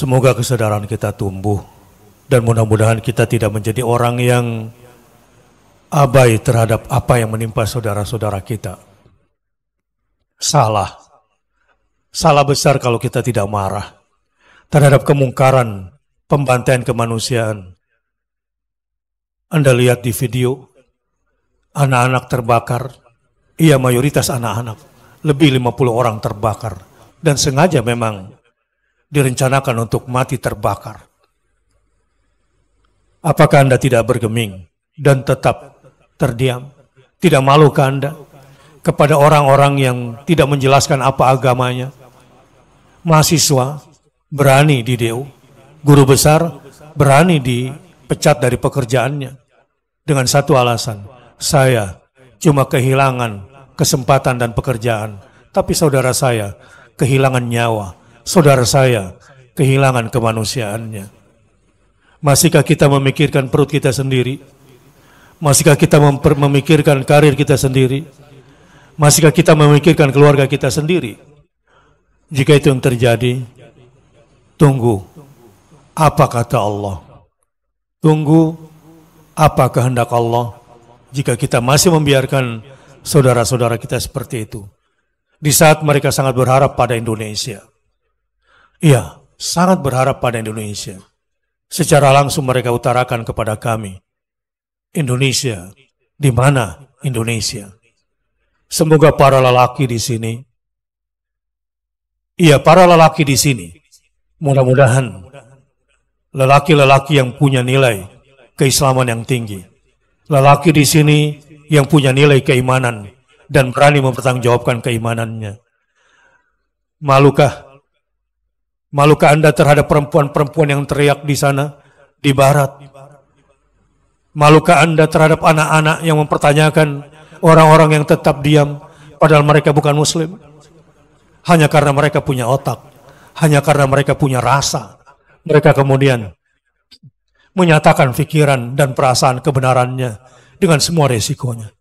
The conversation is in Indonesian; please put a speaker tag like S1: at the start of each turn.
S1: Semoga kesadaran kita tumbuh dan mudah-mudahan kita tidak menjadi orang yang abai terhadap apa yang menimpa saudara-saudara kita. Salah. Salah besar kalau kita tidak marah terhadap kemungkaran, pembantaian kemanusiaan. Anda lihat di video, anak-anak terbakar, iya mayoritas anak-anak, lebih 50 orang terbakar. Dan sengaja memang direncanakan untuk mati terbakar. Apakah Anda tidak bergeming dan tetap terdiam? Tidak malukah Anda kepada orang-orang yang tidak menjelaskan apa agamanya? Mahasiswa berani di DU, guru besar berani dipecat dari pekerjaannya dengan satu alasan. Saya cuma kehilangan kesempatan dan pekerjaan, tapi saudara saya kehilangan nyawa saudara saya kehilangan kemanusiaannya? Masihkah kita memikirkan perut kita sendiri? Masihkah kita memikirkan karir kita sendiri? Masihkah kita memikirkan keluarga kita sendiri? Jika itu yang terjadi, tunggu apa kata Allah. Tunggu apa kehendak Allah jika kita masih membiarkan saudara-saudara kita seperti itu. Di saat mereka sangat berharap pada Indonesia. Iya, sangat berharap pada Indonesia. Secara langsung mereka utarakan kepada kami, Indonesia, di mana Indonesia? Semoga para lelaki di sini, iya para lelaki di sini, mudah-mudahan lelaki-lelaki yang punya nilai keislaman yang tinggi, lelaki di sini yang punya nilai keimanan dan berani mempertanggungjawabkan keimanannya. Malukah Malukah Anda terhadap perempuan-perempuan yang teriak di sana, di barat? Malukah Anda terhadap anak-anak yang mempertanyakan orang-orang yang tetap diam padahal mereka bukan muslim? Hanya karena mereka punya otak, hanya karena mereka punya rasa. Mereka kemudian menyatakan pikiran dan perasaan kebenarannya dengan semua resikonya.